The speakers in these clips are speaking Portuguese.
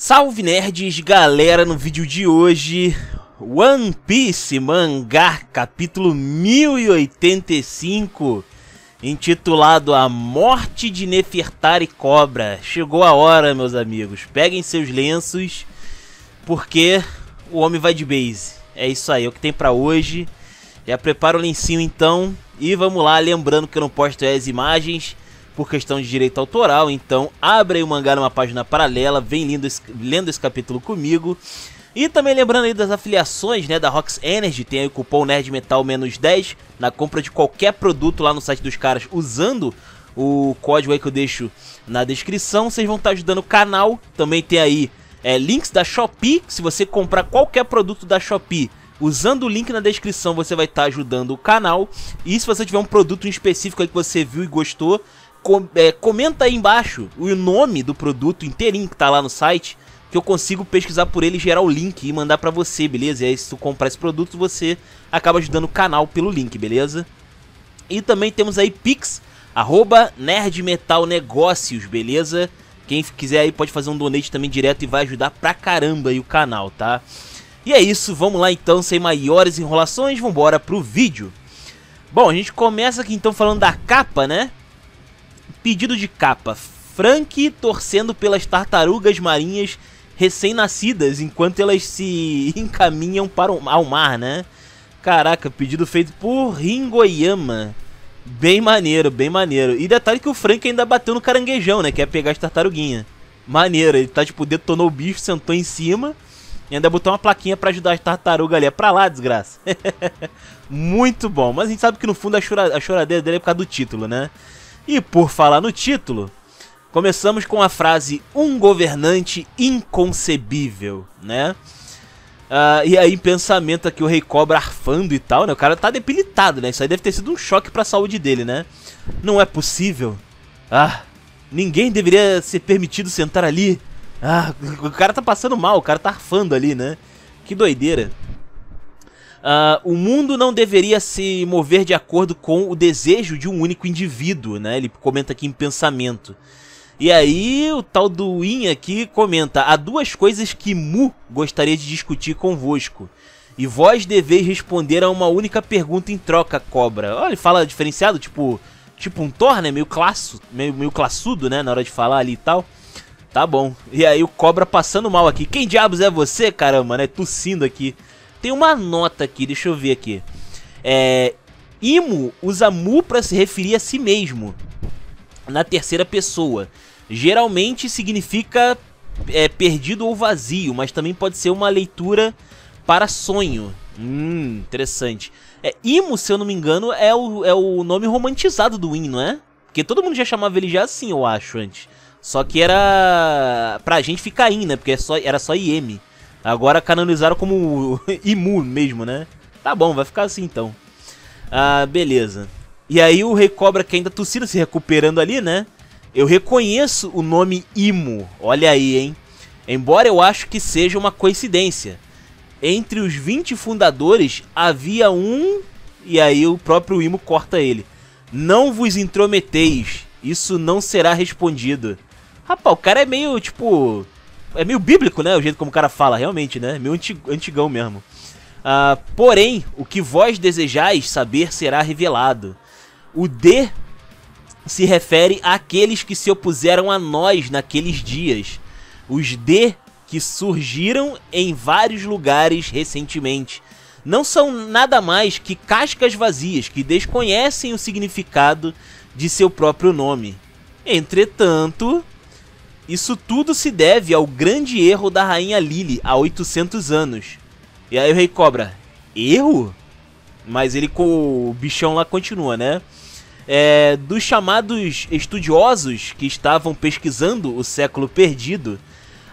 Salve nerds, galera, no vídeo de hoje, One Piece mangá capítulo 1085, intitulado A Morte de Nefertari Cobra. Chegou a hora, meus amigos. Peguem seus lenços porque o homem vai de base. É isso aí, é o que tem para hoje. Já prepara o lencinho então e vamos lá, lembrando que eu não posto as imagens por questão de direito autoral, então abre aí o mangá numa página paralela, vem lendo esse, lendo esse capítulo comigo. E também lembrando aí das afiliações, né, da Rox Energy, tem aí o cupom NerdMetal menos 10 na compra de qualquer produto lá no site dos caras usando o código aí que eu deixo na descrição. Vocês vão estar ajudando o canal. Também tem aí é, links da Shopee, se você comprar qualquer produto da Shopee, Usando o link na descrição, você vai estar tá ajudando o canal. E se você tiver um produto em específico aí que você viu e gostou, com, é, comenta aí embaixo o nome do produto inteirinho que tá lá no site, que eu consigo pesquisar por ele, gerar o link e mandar para você, beleza? E aí se tu comprar esse produto, você acaba ajudando o canal pelo link, beleza? E também temos aí Pix, arroba nerdmetalnegócios, beleza? Quem quiser aí pode fazer um donate também direto e vai ajudar pra caramba aí o canal, tá? E é isso, vamos lá então, sem maiores enrolações, vambora pro vídeo. Bom, a gente começa aqui então falando da capa, né? Pedido de capa: Frank torcendo pelas tartarugas marinhas recém-nascidas enquanto elas se encaminham para o, ao mar, né? Caraca, pedido feito por Ringoyama. Bem maneiro, bem maneiro. E detalhe que o Frank ainda bateu no caranguejão, né? Que é pegar as tartaruguinhas. Maneiro, ele tá tipo, detonou o bicho, sentou em cima. E ainda botou uma plaquinha para ajudar as tartarugas ali. É pra lá, desgraça. Muito bom. Mas a gente sabe que no fundo a, chora, a choradeira dele é por causa do título, né? E por falar no título, começamos com a frase um governante inconcebível, né? Uh, e aí, pensamento aqui, o Rei Cobra arfando e tal, né? O cara tá debilitado, né? Isso aí deve ter sido um choque pra saúde dele, né? Não é possível. Ah, ninguém deveria ser permitido sentar ali. Ah, o cara tá passando mal, o cara tá arfando ali, né? Que doideira. Uh, o mundo não deveria se mover de acordo com o desejo de um único indivíduo, né? Ele comenta aqui em pensamento. E aí o tal do Win aqui comenta: há duas coisas que Mu gostaria de discutir convosco. E vós deveis responder a uma única pergunta em troca, cobra. Olha, ele fala diferenciado, tipo, tipo um Thor, né? Meio classo, meio, meio classudo, né? Na hora de falar ali e tal. Tá bom. E aí o cobra passando mal aqui. Quem diabos é você, caramba, né? Tossindo aqui. Tem uma nota aqui, deixa eu ver aqui. É, Imo usa mu para se referir a si mesmo na terceira pessoa. Geralmente significa é, perdido ou vazio, mas também pode ser uma leitura para sonho. Hum, interessante. É, Imo, se eu não me engano, é o, é o nome romantizado do Win, não é? Porque todo mundo já chamava ele já assim, eu acho, antes. Só que era. Pra gente ficar in, né? Porque é só, era só IM. Agora canonizaram como Imu mesmo, né? Tá bom, vai ficar assim então. Ah, beleza. E aí o Rei Cobra, que ainda tossindo, se recuperando ali, né? Eu reconheço o nome Imu. Olha aí, hein? Embora eu acho que seja uma coincidência. Entre os 20 fundadores havia um. E aí o próprio Imo corta ele. Não vos intrometeis, isso não será respondido. Rapaz, o cara é meio tipo é meio bíblico, né? O jeito como o cara fala, realmente, né? Meio antigão mesmo. Uh, porém, o que vós desejais saber será revelado. O D se refere àqueles que se opuseram a nós naqueles dias. Os D que surgiram em vários lugares recentemente. Não são nada mais que cascas vazias que desconhecem o significado de seu próprio nome. Entretanto, isso tudo se deve ao grande erro da rainha Lily há 800 anos. E aí o rei cobra, erro? Mas ele com o bichão lá continua, né? É, dos chamados estudiosos que estavam pesquisando o século perdido,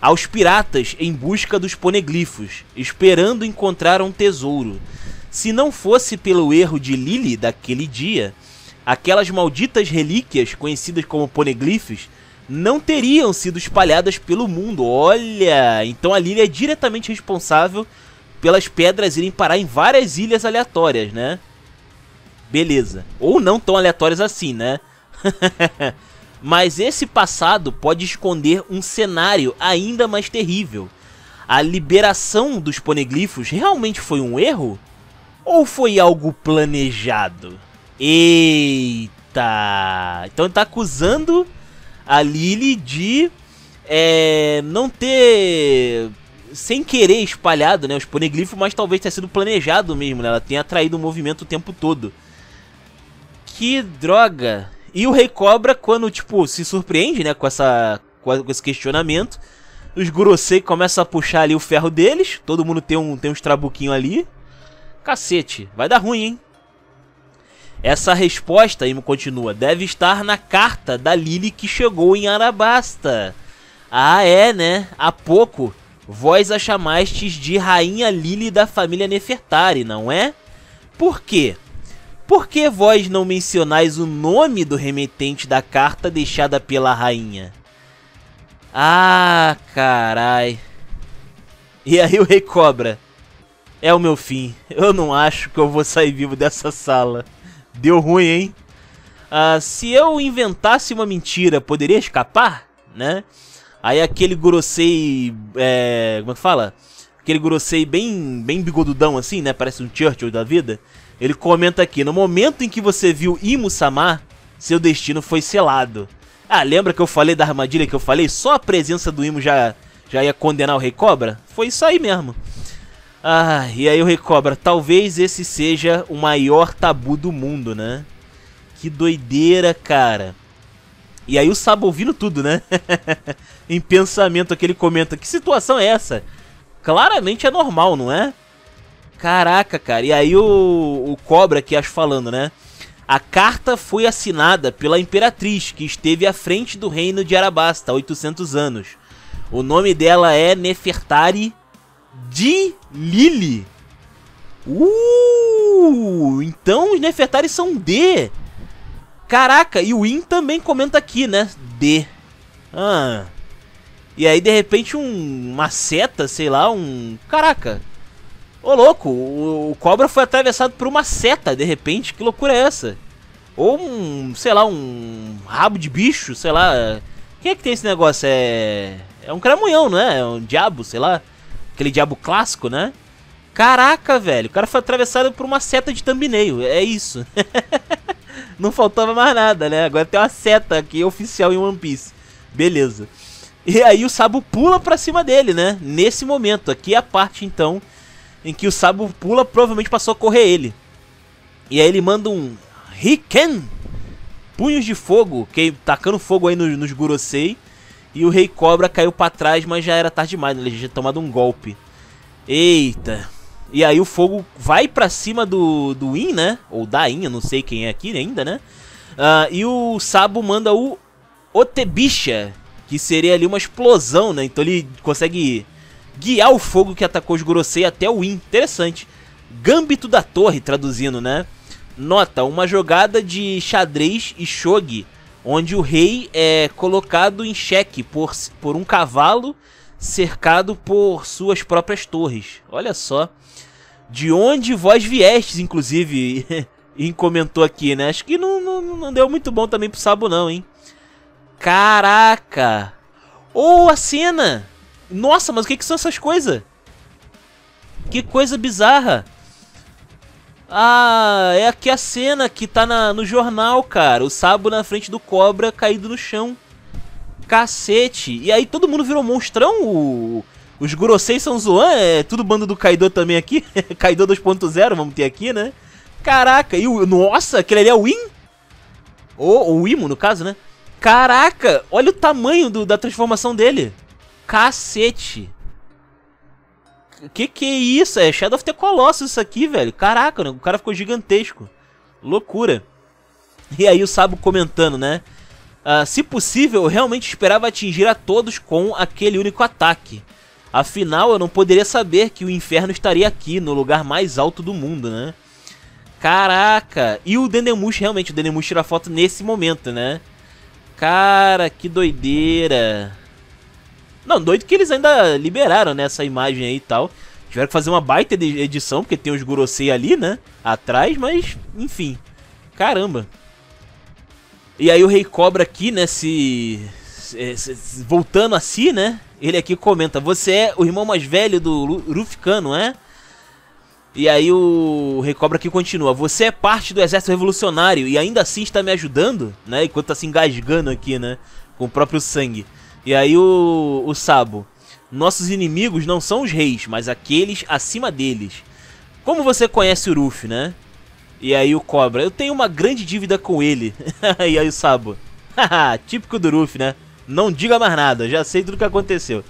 aos piratas em busca dos poneglifos, esperando encontrar um tesouro. Se não fosse pelo erro de Lily daquele dia, aquelas malditas relíquias conhecidas como poneglifos não teriam sido espalhadas pelo mundo. Olha! Então a Lily é diretamente responsável pelas pedras irem parar em várias ilhas aleatórias, né? Beleza. Ou não tão aleatórias assim, né? Mas esse passado pode esconder um cenário ainda mais terrível. A liberação dos poneglifos realmente foi um erro? Ou foi algo planejado? Eita! Então ele tá acusando a Lily de é, não ter sem querer espalhado né, os poneglifos, mas talvez tenha sido planejado mesmo, né? Ela tenha atraído o movimento o tempo todo. Que droga! E o Rei Cobra, quando, tipo, se surpreende, né, com, essa, com esse questionamento, os Gurosei começam a puxar ali o ferro deles, todo mundo tem, um, tem um trabuquinhos ali. Cacete, vai dar ruim, hein? Essa resposta, Imo continua, deve estar na carta da Lily que chegou em Arabasta. Ah, é, né? Há pouco, vós a chamastes de Rainha Lily da família Nefertari, não é? Por quê? Por que vós não mencionais o nome do remetente da carta deixada pela rainha? Ah, carai. E aí o rei cobra. É o meu fim. Eu não acho que eu vou sair vivo dessa sala. Deu ruim, hein? Uh, se eu inventasse uma mentira, poderia escapar? Né? Aí aquele grossei, É, como é que fala? Aquele grossei bem, bem bigodudão assim, né? Parece um Churchill da vida. Ele comenta aqui: No momento em que você viu imu Samar, seu destino foi selado. Ah, lembra que eu falei da armadilha que eu falei? Só a presença do Imo já, já ia condenar o Rei Cobra? Foi isso aí mesmo. Ah, e aí o Recobra, talvez esse seja o maior tabu do mundo, né? Que doideira, cara. E aí o Sabo ouvindo tudo, né? em pensamento aquele comenta, que situação é essa? Claramente é normal, não é? Caraca, cara. E aí o, o Cobra que acho falando, né? A carta foi assinada pela Imperatriz, que esteve à frente do reino de Arabasta há 800 anos. O nome dela é Nefertari de Lily. Uh! Então os Nefertari são D. Caraca, e o In também comenta aqui, né? D. Ah. E aí, de repente, um, uma seta, sei lá, um. Caraca! Ô louco, o, o, cobra foi atravessado por uma seta, de repente, que loucura é essa? Ou um, sei lá, um rabo de bicho, sei lá. Quem é que tem esse negócio? É. É um cramunhão, né? É um diabo, sei lá aquele diabo clássico, né? Caraca, velho, o cara foi atravessado por uma seta de thumbnail, é isso. Não faltava mais nada, né? Agora tem uma seta aqui oficial em One Piece. Beleza. E aí o Sabo pula pra cima dele, né? Nesse momento. Aqui é a parte, então, em que o Sabo pula, provavelmente passou a correr ele. E aí ele manda um Riken! Punhos de fogo, que tacando fogo aí nos Gurosei. E o Rei Cobra caiu para trás, mas já era tarde demais, né? ele já tinha tomado um golpe. Eita. E aí o fogo vai para cima do, do In, né? Ou da In, eu não sei quem é aqui ainda, né? Uh, e o Sabo manda o Otebicha, que seria ali uma explosão, né? Então ele consegue guiar o fogo que atacou os Gorosei até o In. Interessante. Gambito da Torre, traduzindo, né? Nota, uma jogada de xadrez e shogi onde o rei é colocado em xeque por, por um cavalo cercado por suas próprias torres. Olha só. De onde vós viestes, inclusive, comentou aqui, né? Acho que não, não, não deu muito bom também pro Sabo não, hein? Caraca! Ou oh, a cena! Nossa, mas o que, que são essas coisas? Que coisa bizarra! Ah, é aqui a cena que tá na, no jornal, cara. O Sabo na frente do Cobra caído no chão. Cacete. E aí todo mundo virou monstrão? O, os Gurosei são Zoan? É tudo bando do Kaido também aqui? Kaido 2.0, vamos ter aqui, né? Caraca, e o... Nossa, aquele ali é o Win Ou o Imo, no caso, né? Caraca, olha o tamanho do, da transformação dele. Cacete. Que que é isso? É Shadow of the Colossus isso aqui, velho. Caraca, né? o cara ficou gigantesco. Loucura. E aí o Sabo comentando, né? Ah, se possível, eu realmente esperava atingir a todos com aquele único ataque. Afinal, eu não poderia saber que o inferno estaria aqui, no lugar mais alto do mundo, né? Caraca! E o Dendemush, realmente, o Dendemush tira foto nesse momento, né? Cara, que doideira! Não, doido que eles ainda liberaram, né? Essa imagem aí e tal. Tiveram que fazer uma baita de edição, porque tem os Gorosei ali, né? Atrás, mas, enfim. Caramba. E aí o Rei Cobra aqui, né? Se. se, se voltando a si, né? Ele aqui comenta: Você é o irmão mais velho do Rufkan, é? E aí o Rei Cobra aqui continua: Você é parte do exército revolucionário e ainda assim está me ajudando, né? Enquanto tá se engasgando aqui, né? Com o próprio sangue. E aí o, o Sabo. Nossos inimigos não são os reis, mas aqueles acima deles. Como você conhece o Ruf, né? E aí o Cobra. Eu tenho uma grande dívida com ele. e aí o Sabo. típico do Ruf, né? Não diga mais nada, já sei tudo o que aconteceu.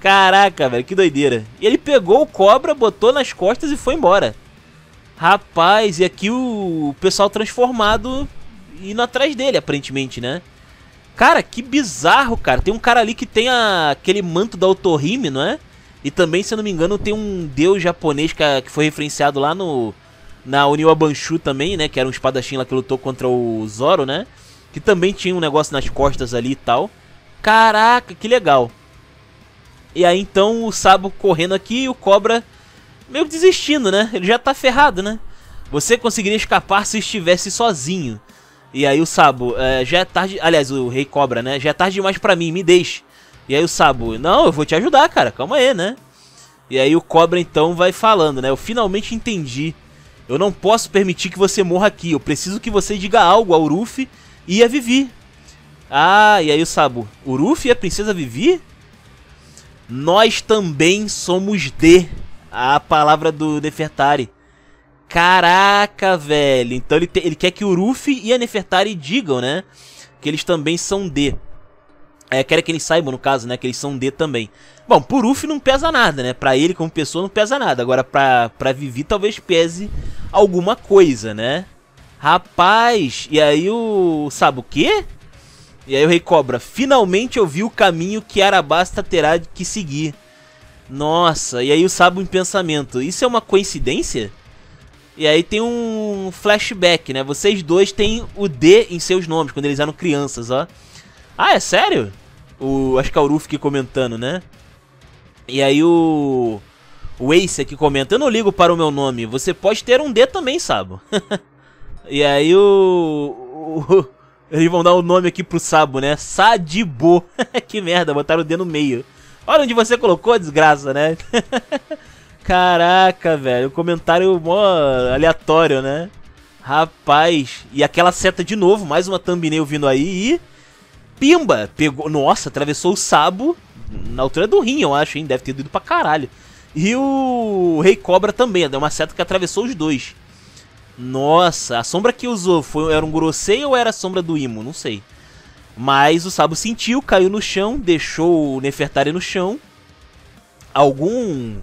Caraca, velho, que doideira. E ele pegou o Cobra, botou nas costas e foi embora. Rapaz, e aqui o pessoal transformado indo atrás dele, aparentemente, né? Cara, que bizarro, cara. Tem um cara ali que tem a... aquele manto da Otohime, não é? E também, se eu não me engano, tem um deus japonês que, a... que foi referenciado lá no... Na Oniwa Banshu também, né? Que era um espadachim lá que lutou contra o Zoro, né? Que também tinha um negócio nas costas ali e tal. Caraca, que legal. E aí então o Sabo correndo aqui e o Cobra meio desistindo, né? Ele já tá ferrado, né? Você conseguiria escapar se estivesse sozinho. E aí o Sabo, é, já é tarde. Aliás, o Rei Cobra, né? Já é tarde demais para mim, me deixe. E aí o Sabo, não, eu vou te ajudar, cara, calma aí, né? E aí o Cobra então vai falando, né? Eu finalmente entendi. Eu não posso permitir que você morra aqui. Eu preciso que você diga algo ao Uruf e a Vivi. Ah, e aí o Sabo, Uruf e a princesa Vivi? Nós também somos D. A palavra do Nefertari. Caraca, velho. Então ele, te, ele quer que o Ruffy e a Nefertari digam, né? Que eles também são D. É, quer que eles saibam, no caso, né? Que eles são D também. Bom, pro Ruffy não pesa nada, né? Pra ele como pessoa não pesa nada. Agora pra, pra Vivi talvez pese alguma coisa, né? Rapaz, e aí o... Sabe o quê? E aí o Rei Cobra, finalmente eu vi o caminho que Arabasta terá que seguir. Nossa, e aí o Sabo em pensamento, isso é uma coincidência? E aí tem um flashback, né? Vocês dois têm o D em seus nomes, quando eles eram crianças, ó. Ah, é sério? O, acho que é o que comentando, né? E aí o... O Ace aqui comenta, eu não ligo para o meu nome, você pode ter um D também, Sabo. e aí o, o... Eles vão dar o um nome aqui pro Sabo, né? Sadibo. que merda, botaram o D no meio. Olha onde você colocou, desgraça, né? Caraca, velho. comentário mó aleatório, né? Rapaz. E aquela seta de novo, mais uma thumbnail vindo aí e. Pimba! Pegou. Nossa, atravessou o sabo. Na altura do rim, eu acho, hein? Deve ter ido pra caralho. E o Rei Cobra também, deu é uma seta que atravessou os dois. Nossa, a sombra que usou foi, era um Gorosei ou era a sombra do Imo? Não sei. Mas o Sabo sentiu, caiu no chão, deixou o Nefertari no chão. Algum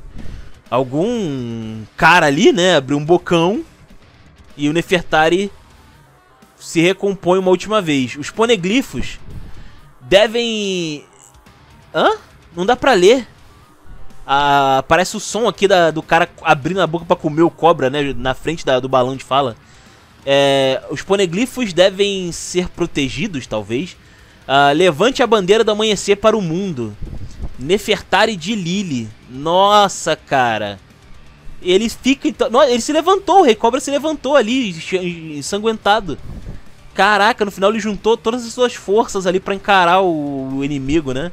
algum cara ali, né, abriu um bocão e o Nefertari se recompõe uma última vez. Os poneglifos devem... Hã? Não dá pra ler. Ah, parece o som aqui da, do cara abrindo a boca para comer o cobra, né, na frente da, do balão de fala. É, os poneglifos devem ser protegidos, talvez. Ah, levante a bandeira do amanhecer para o mundo. Nefertari de Lili. Nossa, cara. Ele fica. Então, ele se levantou, o Rei Cobra se levantou ali, ensanguentado. Caraca, no final ele juntou todas as suas forças ali para encarar o, o, inimigo, né?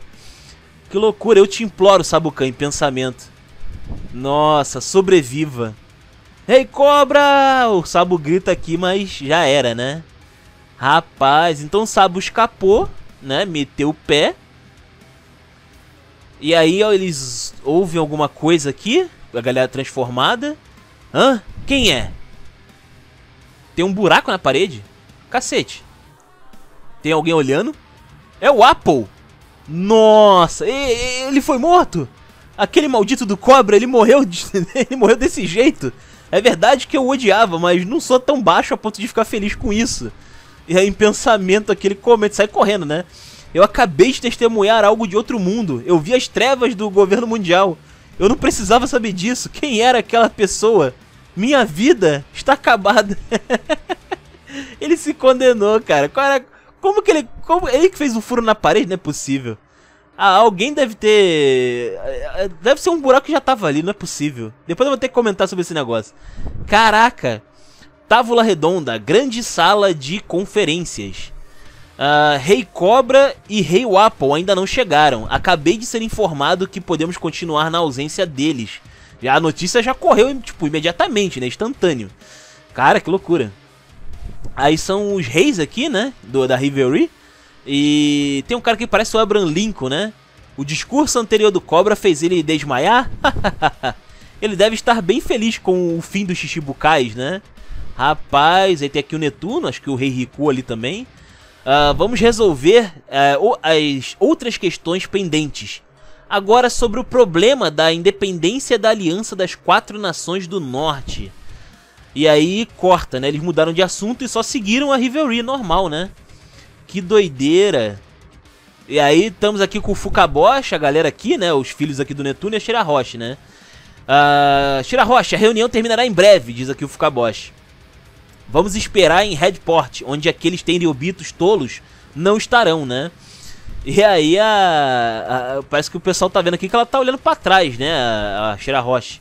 Que loucura, eu te imploro, Sabukan, em pensamento. Nossa, sobreviva. Rei Cobra! O Sabo grita aqui, mas já era, né? Rapaz, então o Sabo escapou, né? Meteu o pé e aí ó, eles ouvem alguma coisa aqui, a galera transformada. Hã? Quem é? Tem um buraco na parede? Cacete. Tem alguém olhando? É o Apple! Nossa, ele foi morto! Aquele maldito do cobra, ele morreu, de... ele morreu desse jeito. É verdade que eu odiava, mas não sou tão baixo a ponto de ficar feliz com isso. E aí, em pensamento, aquele comete sai correndo, né? Eu acabei de testemunhar algo de outro mundo. Eu vi as trevas do governo mundial. Eu não precisava saber disso. Quem era aquela pessoa? Minha vida está acabada. ele se condenou, cara. Como que ele. Como, ele que fez um furo na parede? Não é possível. Ah, alguém deve ter. Deve ser um buraco que já tava ali, não é possível. Depois eu vou ter que comentar sobre esse negócio. Caraca! Távola Redonda, grande sala de conferências. Uh, Rei Cobra e Rei Wapple ainda não chegaram. Acabei de ser informado que podemos continuar na ausência deles. Já a notícia já correu tipo, imediatamente, né? Instantâneo. Cara, que loucura. Aí são os reis aqui, né? Do, da Rivalry. E tem um cara que parece o Abraham Lincoln, né? O discurso anterior do Cobra fez ele desmaiar. ele deve estar bem feliz com o fim dos Chichibukais, né? Rapaz, aí tem aqui o Netuno, acho que o Rei Riku ali também. Uh, vamos resolver uh, as outras questões pendentes. Agora sobre o problema da independência da Aliança das Quatro Nações do Norte. E aí corta, né? Eles mudaram de assunto e só seguiram a Rivalry normal, né? Que doideira. E aí estamos aqui com o Fukabosh, a galera aqui, né? Os filhos aqui do Netuno e a Roche, né? Uh, ah, Roche, a reunião terminará em breve, diz aqui o Fukabosh. Vamos esperar em Redport, onde aqueles tendeobitos tolos não estarão, né? E aí a, a, parece que o pessoal tá vendo aqui que ela tá olhando para trás, né, a, a Shira Roche.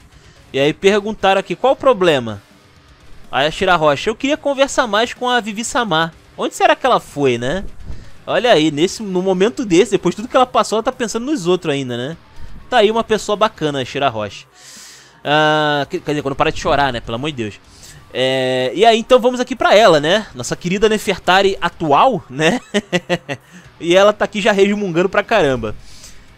E aí perguntaram aqui, qual o problema? Aí a Shira Roche, eu queria conversar mais com a Vivi Samar. Onde será que ela foi, né? Olha aí, nesse, no momento desse, depois de tudo que ela passou, ela tá pensando nos outros ainda, né? Tá aí uma pessoa bacana, a Shira Roche. Ah, quer dizer, quando para de chorar, né? Pelo amor de Deus. É, e aí, então vamos aqui pra ela, né? Nossa querida Nefertari atual, né? e ela tá aqui já resmungando pra caramba.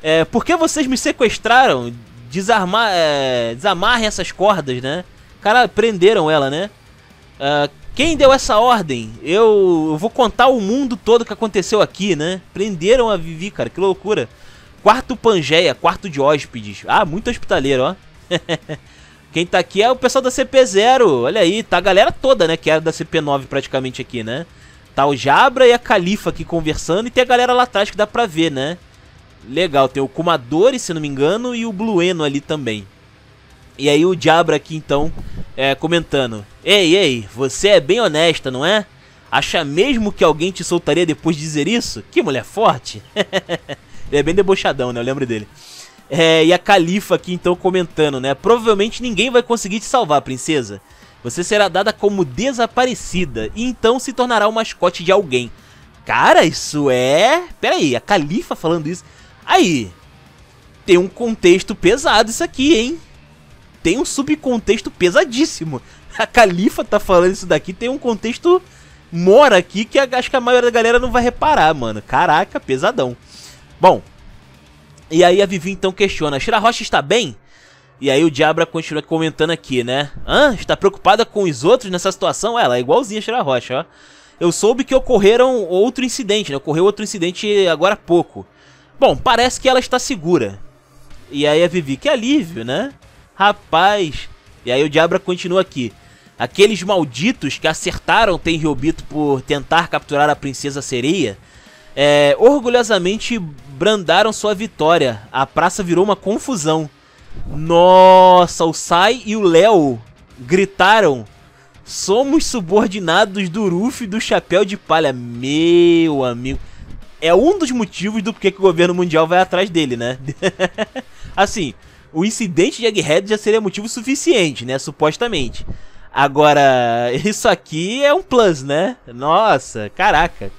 É, por que vocês me sequestraram? Desarmar, é, desamarrem essas cordas, né? Cara, prenderam ela, né? Uh, quem deu essa ordem? Eu, eu vou contar o mundo todo que aconteceu aqui, né? Prenderam a Vivi, cara, que loucura. Quarto Pangeia, quarto de hóspedes. Ah, muito hospitaleiro, ó. Quem tá aqui é o pessoal da CP0. Olha aí, tá a galera toda, né? Que era da CP9 praticamente aqui, né? Tá o Jabra e a Califa aqui conversando. E tem a galera lá atrás que dá pra ver, né? Legal, tem o Kumadori, se não me engano, e o Blueno ali também. E aí o Jabra aqui, então, é, comentando. Ei, ei, você é bem honesta, não é? Acha mesmo que alguém te soltaria depois de dizer isso? Que mulher forte! Ele é bem debochadão, né? Eu lembro dele. É, e a Califa aqui então comentando, né? Provavelmente ninguém vai conseguir te salvar, princesa. Você será dada como desaparecida e então se tornará o mascote de alguém. Cara, isso é... Pera aí, a Califa falando isso. Aí, tem um contexto pesado isso aqui, hein? Tem um subcontexto pesadíssimo. A Califa tá falando isso daqui, tem um contexto mora aqui que acho que a maioria da galera não vai reparar, mano. Caraca, pesadão. Bom, e aí a Vivi então questiona: Shira Rocha está bem? E aí o Diabra continua comentando aqui, né? Hã? Está preocupada com os outros nessa situação? Ela é igualzinha a Shira Rocha, ó. Eu soube que ocorreram outro incidente, né? Ocorreu outro incidente agora há pouco. Bom, parece que ela está segura. E aí a Vivi, que alívio, né? Rapaz. E aí o Diabra continua aqui. Aqueles malditos que acertaram Tenryubito por tentar capturar a princesa Sereia é, orgulhosamente brandaram sua vitória. A praça virou uma confusão. Nossa, o Sai e o Léo gritaram: Somos subordinados do Ruff e do Chapéu de Palha. Meu amigo. É um dos motivos do porquê que o governo mundial vai atrás dele, né? assim, o incidente de Egghead já seria motivo suficiente, né? Supostamente. Agora, isso aqui é um plus, né? Nossa, caraca.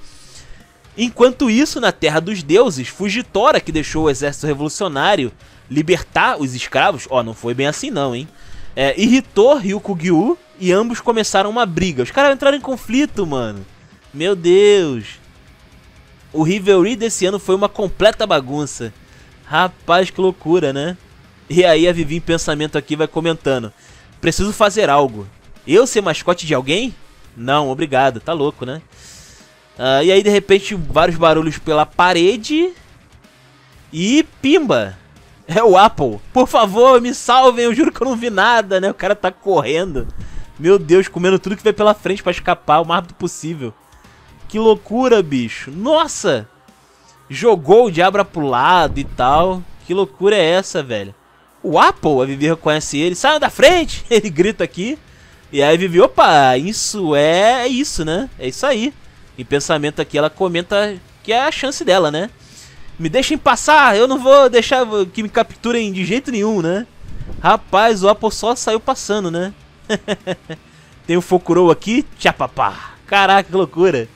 Enquanto isso, na Terra dos Deuses, Fugitora, que deixou o exército revolucionário libertar os escravos, ó, não foi bem assim não, hein? É, irritou Ryukugyu e ambos começaram uma briga. Os caras entraram em conflito, mano. Meu Deus. O Rivalry desse ano foi uma completa bagunça. Rapaz, que loucura, né? E aí a Vivi em pensamento aqui vai comentando. Preciso fazer algo. Eu ser mascote de alguém? Não, obrigado. Tá louco, né? Uh, e aí, de repente, vários barulhos pela parede. E pimba! É o Apple. Por favor, me salvem, eu juro que eu não vi nada, né? O cara tá correndo. Meu Deus, comendo tudo que vem pela frente para escapar o mais rápido possível. Que loucura, bicho. Nossa! Jogou o diabo pro lado e tal. Que loucura é essa, velho? O Apple, a Vivi reconhece ele. sai da frente! Ele grita aqui. E aí a Vivi, opa, isso é, é isso, né? É isso aí em pensamento aqui, ela comenta que é a chance dela, né? Me deixem passar, eu não vou deixar que me capturem de jeito nenhum, né? Rapaz, o Apo só saiu passando, né? Tem o Fokuro aqui, tchapapá. Caraca, que loucura.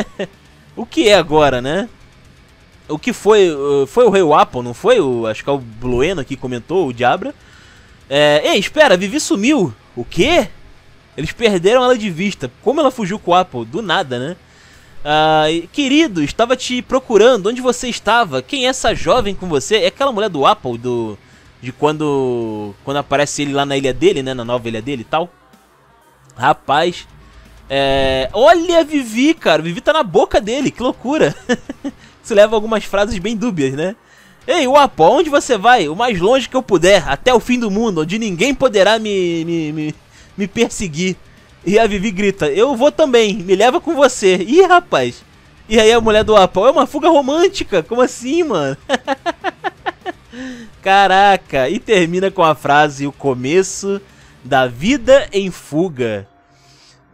o que é agora, né? O que foi? Foi o Rei Apple, não foi? O, acho que é o Blueno que comentou, o Diabra. É, Ei, espera, Vivi sumiu. O quê? Eles perderam ela de vista. Como ela fugiu com o Apple? Do nada, né? Ah, querido, estava te procurando. Onde você estava? Quem é essa jovem com você? É aquela mulher do Apple, do. De quando. Quando aparece ele lá na ilha dele, né? Na nova ilha dele e tal. Rapaz. É... Olha a Vivi, cara. Vivi tá na boca dele, que loucura. Isso leva a algumas frases bem dúbias, né? Ei, Apple, onde você vai? O mais longe que eu puder, até o fim do mundo, onde ninguém poderá me, me, me, me perseguir. E a Vivi grita: Eu vou também, me leva com você. Ih, rapaz. E aí a mulher do Apple é uma fuga romântica. Como assim, mano? Caraca. E termina com a frase: O começo da vida em fuga.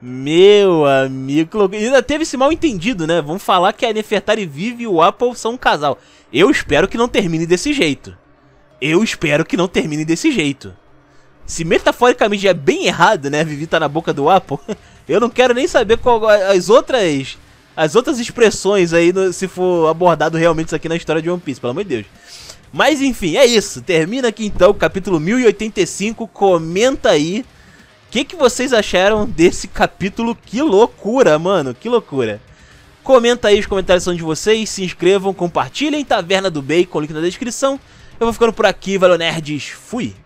Meu amigo, ainda teve esse mal entendido, né? Vamos falar que a Nefertari vive e o Apple são um casal. Eu espero que não termine desse jeito. Eu espero que não termine desse jeito. Se metaforicamente é bem errado, né? Vivi tá na boca do Apo. Eu não quero nem saber qual as outras as outras expressões aí no, se for abordado realmente isso aqui na história de One Piece, pelo amor de Deus. Mas enfim, é isso. Termina aqui então o capítulo 1085. Comenta aí o que, que vocês acharam desse capítulo. Que loucura, mano, que loucura. Comenta aí, os comentários são de vocês, se inscrevam, compartilhem, Taverna do Bacon, link na descrição. Eu vou ficando por aqui, valeu nerds, fui!